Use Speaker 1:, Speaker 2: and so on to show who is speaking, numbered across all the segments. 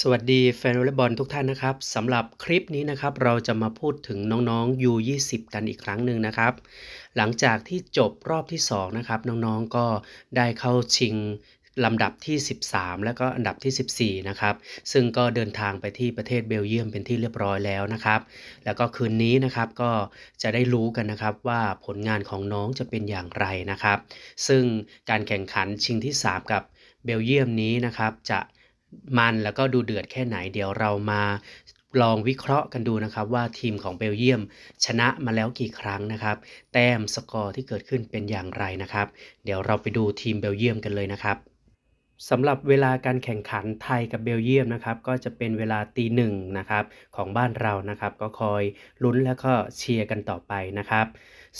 Speaker 1: สวัสดีแฟนวอลเลย์บอลทุกท่านนะครับสำหรับคลิปนี้นะครับเราจะมาพูดถึงน้องๆ U20 กันอีกครั้งหนึ่งนะครับ หลังจากที่จบรอบที่2นะครับน้องๆก็ได้เข้าชิงลำดับที่ 13 แล้วก็อันดับที่ 14นะครับซึ่งก็เดินทางไปที่ประเทศเบลเยียมเป็นที่เรียบร้อยแล้วนะครับ แล้วก็คืนนี้นะครับก็จะได้รู้กันนะครับว่าผลงานของน้องจะเป็นอย่างไรนะครับ ซึ่งการแข่งขันชิงที่ 3 กับเบลเยียมนี้นะครับ จะมันแล้วก็ดูเดือดแค่ไหน เดี๋ยวเรามาลองวิเคราะห์กันดูนะครับว่าทีมของเบลเยียม ชนะมาแล้วกี่ครั้งนะครับ แต้มสกอร์ที่เกิดขึ้นเป็นอย่างไรนะครับ เดี๋ยวเราไปดูทีมเบลเยียมกันเลยนะครับสำหรับเวลาการแข่งขันไทยกับเบลเยียมนะครับ ก็จะเป็นเวลาตีหนึ่งนะครับของบ้านเรานะครับ ก็คอยลุ้นแล้วก็เชียร์กันต่อไปนะครับ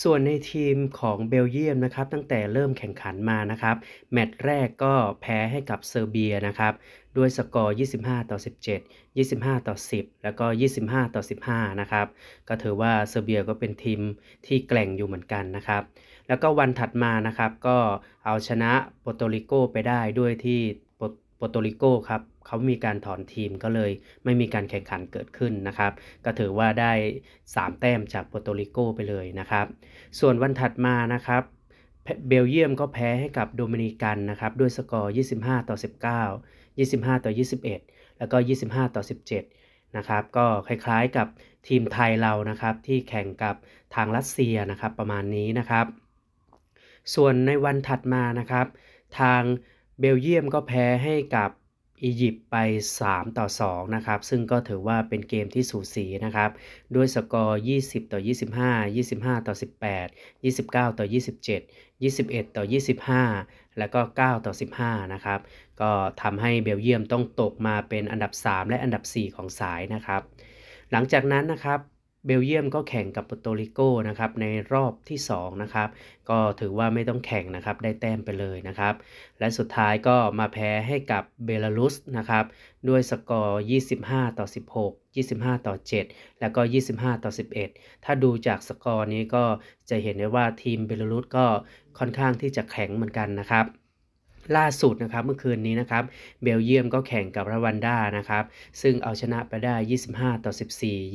Speaker 1: ส่วนในทีมของเบลเยียมนะครับตั้งแต่เริ่มแข่งขันมานะครับแมตช์แรกก็แพ้ให้กับเซอร์เบียนะครับด้วยสกอร์ 25 ต่อ 17 25 ต่อ 10แล้วก็25 ต่อ 15นะครับก็ถือว่าเซอร์เบียก็เป็นทีมที่แกล่งอยู่เหมือนกันนะครับ แล้วก็วันถัดมานะครับก็เอาชนะโปโตริโกไปได้ด้วยที่โปรตริโกครับ เขามีการถอนทีมก็เลยไม่มีการแข่งขันเกิดขึ้นนะครับ ก็ถือว่าได้ 3แต้มจากโปโตริโกไปเลยนะครับ ส่วนวันถัดมานะครับ เบลเยียมก็แพ้ให้กับโดมินิกันนะครับ ด้วยสกอร์ 25 ต่อ 19 25 ต่อ 21 แล้วก็ 25 ต่อ 17 นะครับก็คล้ายๆกับทีมไทยเรานะครับที่แข่งกับทางรัสเซียนะครับประมาณนี้นะครับ ส่วนในวันถัดมานะครับทางเบลเยียมก็แพ้ให้กับอียิปต์ไป 3 ต่อ 2 นะครับ ซึ่งก็ถือว่าเป็นเกมที่สูสีนะครับ ด้วยสกอร์ 20 ต่อ 25 25 ต่อ 18 29 ต่อ 27 21 ต่อ 25 แล้วก็ 9 ต่อ 15นะครับก็ทำให้เบลเยียมต้องตกมาเป็นอันดับ 3 และอันดับ 4 ของสายนะครับ หลังจากนั้นนะครับเบลเยียมก็แข่งกับโปโตริโกนะครับ ในรอบที่ 2 นะครับ ก็ถือว่าไม่ต้องแข่งนะครับ ได้แต้มไปเลยนะครับ และสุดท้ายก็มาแพ้ให้กับเบลารุสนะครับ ด้วยสกอร์ 25 ต่อ 16 25 ต่อ 7 แล้วก็ 25 ต่อ 11 ถ้าดูจากสกอร์นี้ก็จะเห็นได้ว่าทีมเบลารุสก็ค่อนข้างที่จะแข็งเหมือนกันนะครับล่าสุดนะครับเมื่อคืนนี้นะครับ เบลเยียมก็แข่งกับรวันดานะครับ ซึ่งเอาชนะไปได้ 25 ต่อ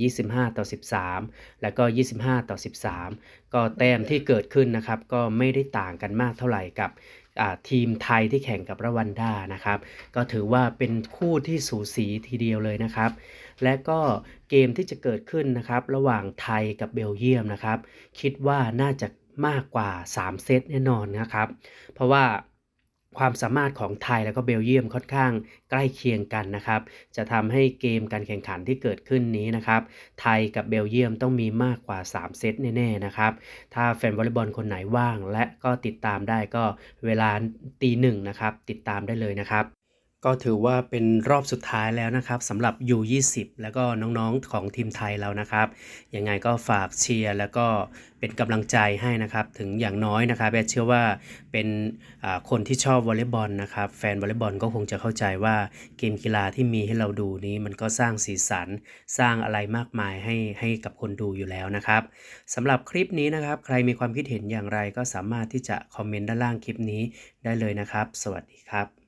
Speaker 1: 14 25 ต่อ 13 แล้วก็ 25ต่อ13 ก็แต้มที่เกิดขึ้นนะครับ ก็ไม่ได้ต่างกันมากเท่าไหร่กับทีมไทยที่แข่งกับรวันดานะครับ ก็ถือว่าเป็นคู่ที่สูสีทีเดียวเลยนะครับ และก็เกมที่จะเกิดขึ้นนะครับ ระหว่างไทยกับเบลเยียมนะครับ คิดว่าน่าจะมากกว่า 3 เซต แน่นอนนะครับ เพราะว่าความสามารถของไทยแล้วก็เบลเยียมค่อนข้างใกล้เคียงกันนะครับ จะทำให้เกมการแข่งขันที่เกิดขึ้นนี้นะครับ ไทยกับเบลเยียมต้องมีมากกว่า 3 เซตแน่ๆนะครับ ถ้าแฟนวอลเลย์บอลคนไหนว่าง และก็ติดตามได้ก็เวลาตีหนึ่งนะครับ ติดตามได้เลยนะครับก็ถือว่าเป็นรอบสุดท้ายแล้วนะครับสำหรับ U20 แล้วก็น้องๆ ของทีมไทยเรานะครับยังไงก็ฝากเชียร์แล้วก็เป็นกำลังใจให้นะครับถึงอย่างน้อยนะครับแอดเชื่อว่าเป็นคนที่ชอบวอลเลย์บอลนะครับแฟนวอลเลย์บอลก็คงจะเข้าใจว่าเกมกีฬาที่มีให้เราดูนี้มันก็สร้างสีสันสร้างอะไรมากมายให้ให้กับคนดูอยู่แล้วนะครับสำหรับคลิปนี้นะครับใครมีความคิดเห็นอย่างไรก็สามารถที่จะคอมเมนต์ด้านล่างคลิปนี้ได้เลยนะครับ สวัสดีครับ